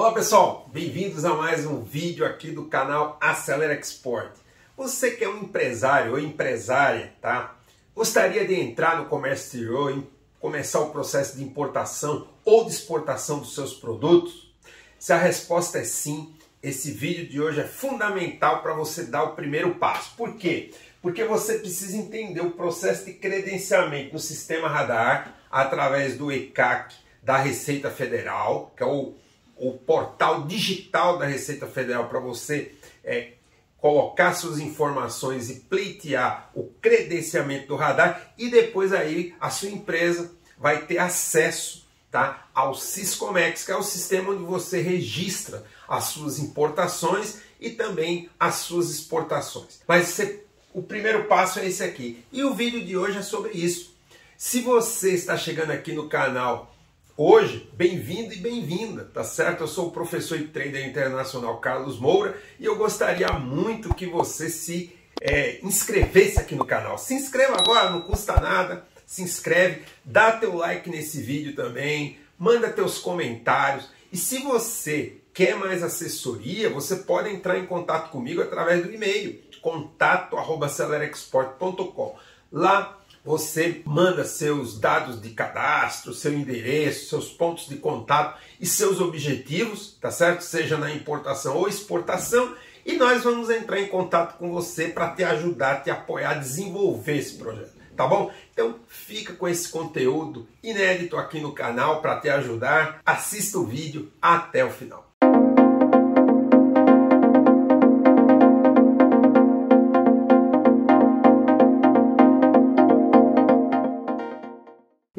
Olá pessoal, bem-vindos a mais um vídeo aqui do canal Acelera Export. Você que é um empresário ou empresária, tá? Gostaria de entrar no comércio exterior e começar o processo de importação ou de exportação dos seus produtos? Se a resposta é sim, esse vídeo de hoje é fundamental para você dar o primeiro passo. Por quê? Porque você precisa entender o processo de credenciamento no sistema radar através do ECAC da Receita Federal, que é o o portal digital da Receita Federal para você é, colocar suas informações e pleitear o credenciamento do radar e depois aí a sua empresa vai ter acesso tá, ao Siscomex, que é o sistema onde você registra as suas importações e também as suas exportações. Mas você, o primeiro passo é esse aqui. E o vídeo de hoje é sobre isso. Se você está chegando aqui no canal Hoje, bem-vindo e bem-vinda, tá certo? Eu sou o professor e trader internacional Carlos Moura e eu gostaria muito que você se é, inscrevesse aqui no canal. Se inscreva agora, não custa nada. Se inscreve, dá teu like nesse vídeo também, manda teus comentários. E se você quer mais assessoria, você pode entrar em contato comigo através do e-mail contato@celerexport.com. Lá você manda seus dados de cadastro, seu endereço, seus pontos de contato e seus objetivos, tá certo? Seja na importação ou exportação, e nós vamos entrar em contato com você para te ajudar, te apoiar a desenvolver esse projeto, tá bom? Então fica com esse conteúdo inédito aqui no canal para te ajudar. Assista o vídeo até o final.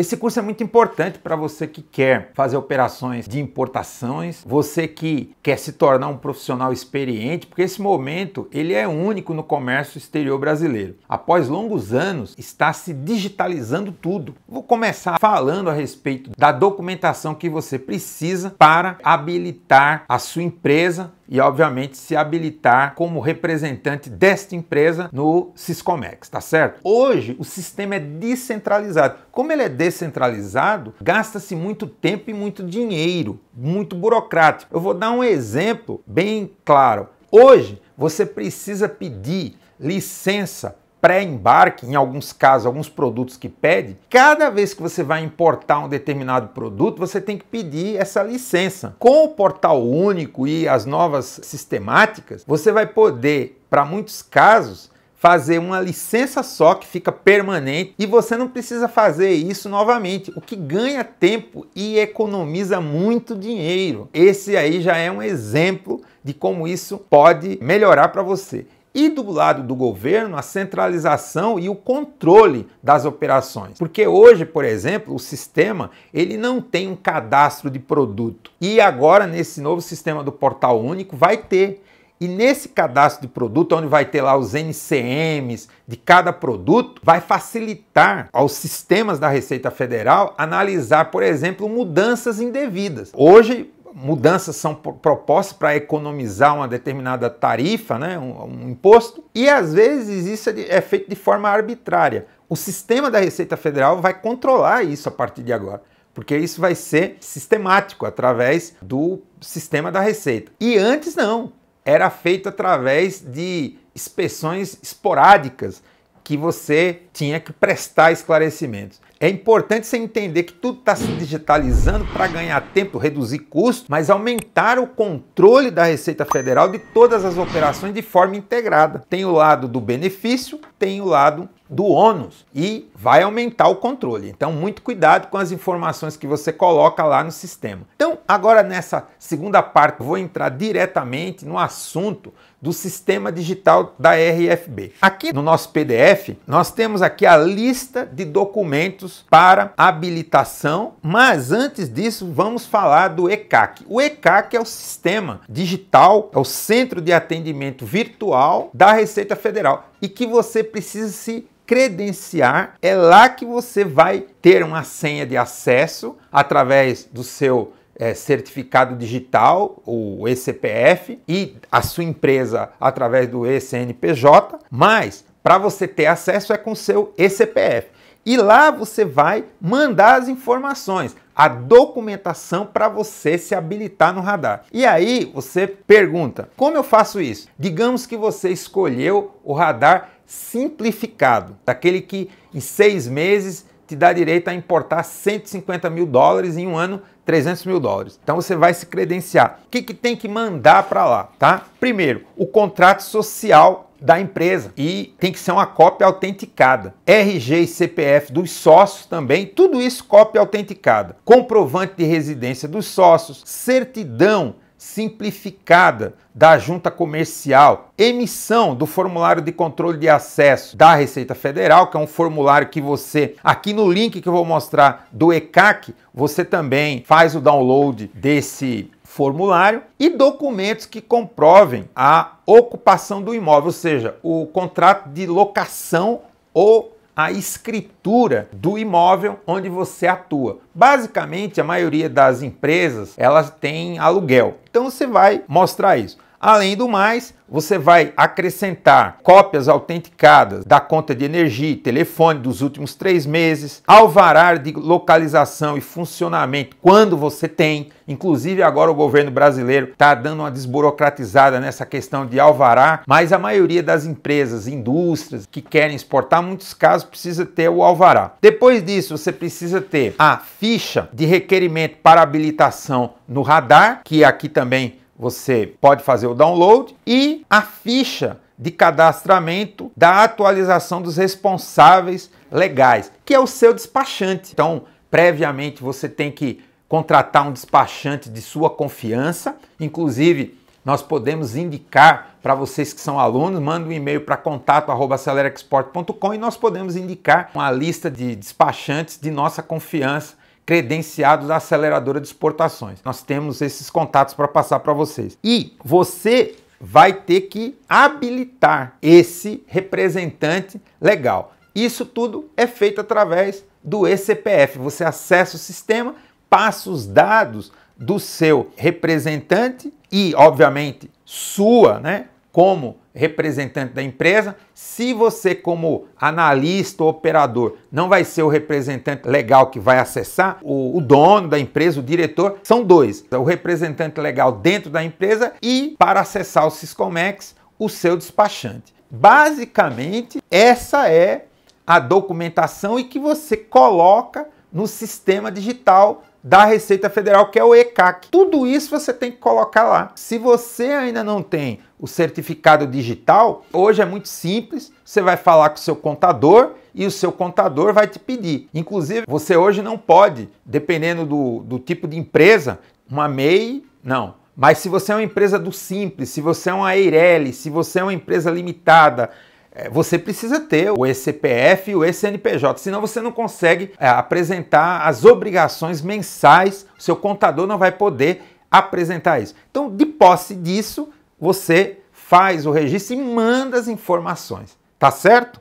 Esse curso é muito importante para você que quer fazer operações de importações, você que quer se tornar um profissional experiente, porque esse momento ele é único no comércio exterior brasileiro. Após longos anos, está se digitalizando tudo. Vou começar falando a respeito da documentação que você precisa para habilitar a sua empresa e, obviamente, se habilitar como representante desta empresa no Siscomex, tá certo? Hoje o sistema é descentralizado. Como ele é descentralizado, gasta-se muito tempo e muito dinheiro, muito burocrático. Eu vou dar um exemplo bem claro. Hoje você precisa pedir licença pré-embarque, em alguns casos, alguns produtos que pede, cada vez que você vai importar um determinado produto, você tem que pedir essa licença. Com o portal único e as novas sistemáticas, você vai poder, para muitos casos, fazer uma licença só que fica permanente e você não precisa fazer isso novamente, o que ganha tempo e economiza muito dinheiro. Esse aí já é um exemplo de como isso pode melhorar para você e do lado do governo a centralização e o controle das operações. Porque hoje, por exemplo, o sistema ele não tem um cadastro de produto. E agora nesse novo sistema do Portal Único vai ter. E nesse cadastro de produto, onde vai ter lá os NCMs de cada produto, vai facilitar aos sistemas da Receita Federal analisar, por exemplo, mudanças indevidas. Hoje, mudanças são propostas para economizar uma determinada tarifa, né, um, um, imposto, e às vezes isso é, é feito de forma arbitrária. O sistema da Receita Federal vai controlar isso a partir de agora, porque isso vai ser sistemático através do sistema da Receita. E antes não, era feito através de inspeções esporádicas que você tinha que prestar esclarecimentos. É importante você entender que tudo está se digitalizando para ganhar tempo, reduzir custo, mas aumentar o controle da Receita Federal de todas as operações de forma integrada. Tem o lado do benefício, tem o lado do ônus e vai aumentar o controle. Então, muito cuidado com as informações que você coloca lá no sistema. Então, agora nessa segunda parte, vou entrar diretamente no assunto do sistema digital da RFB. Aqui no nosso PDF, nós temos aqui a lista de documentos para habilitação, mas antes disso, vamos falar do ECAC. O ECAC é o sistema digital, é o centro de atendimento virtual da Receita Federal e que você precisa se credenciar. É lá que você vai ter uma senha de acesso através do seu é, certificado digital, o ECPF, e a sua empresa através do ECNPJ, mas para você ter acesso é com seu ECPF. E lá você vai mandar as informações, a documentação para você se habilitar no radar. E aí você pergunta: como eu faço isso? Digamos que você escolheu o radar simplificado, daquele que em seis meses te dá direito a importar 150 mil dólares em um ano 300 mil dólares. Então você vai se credenciar. O que, que tem que mandar para lá, tá? Primeiro, o contrato social da empresa e tem que ser uma cópia autenticada. RG e CPF dos sócios também, tudo isso cópia autenticada. Comprovante de residência dos sócios, certidão simplificada da junta comercial, emissão do formulário de controle de acesso da Receita Federal, que é um formulário que você, aqui no link que eu vou mostrar do ECAC, você também faz o download desse formulário e documentos que comprovem a ocupação do imóvel, ou seja, o contrato de locação ou a escritura do imóvel onde você atua. Basicamente, a maioria das empresas, elas têm aluguel. Então você vai mostrar isso. Além do mais, você vai acrescentar cópias autenticadas da conta de energia e telefone dos últimos três meses, alvará de localização e funcionamento quando você tem. Inclusive, agora o governo brasileiro está dando uma desburocratizada nessa questão de alvará, mas a maioria das empresas, indústrias que querem exportar, muitos casos, precisa ter o alvará. Depois disso, você precisa ter a ficha de requerimento para habilitação no radar, que aqui também você pode fazer o download e a ficha de cadastramento da atualização dos responsáveis legais, que é o seu despachante. Então, previamente você tem que contratar um despachante de sua confiança, inclusive nós podemos indicar para vocês que são alunos, manda um e-mail para contato@acelerexport.com e nós podemos indicar uma lista de despachantes de nossa confiança credenciado da aceleradora de exportações. Nós temos esses contatos para passar para vocês. E você vai ter que habilitar esse representante legal. Isso tudo é feito através do ECPF. Você acessa o sistema, passa os dados do seu representante e, obviamente, sua, né, como representante da empresa. Se você, como analista ou operador, não vai ser o representante legal que vai acessar, o, o, dono da empresa, o diretor, são dois: é o representante legal dentro da empresa e, para acessar o Siscomex, o seu despachante. Basicamente, essa é a documentação e que você coloca no sistema digital da Receita Federal, que é o ECAC. Tudo isso você tem que colocar lá. Se você ainda não tem o certificado digital, hoje é muito simples. Você vai falar com o seu contador e o seu contador vai te pedir. Inclusive, você hoje não pode, dependendo do, do tipo de empresa, uma MEI, não. Mas se você é uma empresa do Simples, se você é uma Eireli, se você é uma empresa limitada, é, você precisa ter o ECPF e o ECNPJ, senão você não consegue é, apresentar as obrigações mensais, o seu contador não vai poder apresentar isso. Então, de posse disso, você faz o registro e manda as informações, tá certo?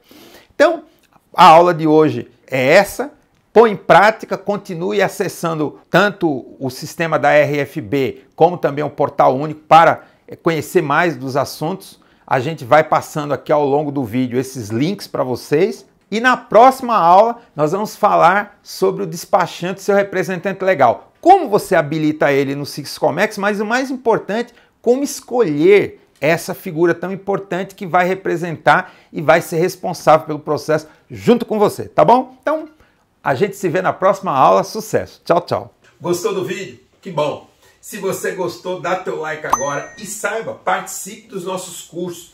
Então, a aula de hoje é essa. Põe em prática, continue acessando tanto o sistema da RFB como também o portal único para eh, conhecer mais dos assuntos. A gente vai passando aqui ao longo do vídeo esses links para vocês. E na próxima aula nós vamos falar sobre o despachante seu representante legal. Como você habilita ele no Six Comex, mas o mais importante, como escolher essa figura tão importante que vai representar e vai ser responsável pelo processo junto com você, tá bom? Então, a gente se vê na próxima aula. Sucesso. Tchau, tchau. Gostou do vídeo? Que bom. Se você gostou, dá teu like agora e saiba, participe dos nossos cursos.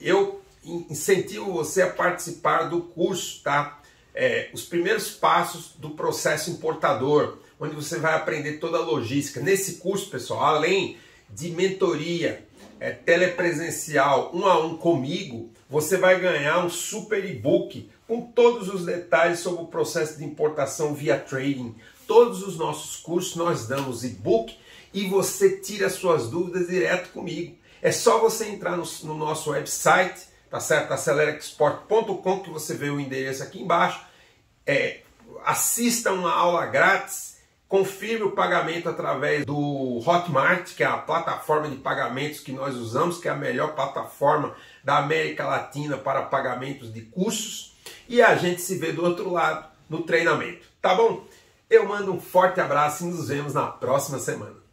Eu incentivo você a participar do curso, tá? É, os primeiros passos do processo importador, onde você vai aprender toda a logística. Nesse curso, pessoal, além de mentoria é, telepresencial um a um comigo, você vai ganhar um super e-book com todos os detalhes sobre o processo de importação via trading. Todos os nossos cursos nós damos e-book e você tira suas dúvidas direto comigo. É só você entrar no, no nosso website, tá certo? acelerexport.com que você vê o endereço aqui embaixo. É, assista uma aula grátis Confirme o pagamento através do Hotmart, que é a plataforma de pagamentos que nós usamos, que é a melhor plataforma da América Latina para pagamentos de cursos. E a gente se vê do outro lado no treinamento, tá bom? Eu mando um forte abraço e nos vemos na próxima semana.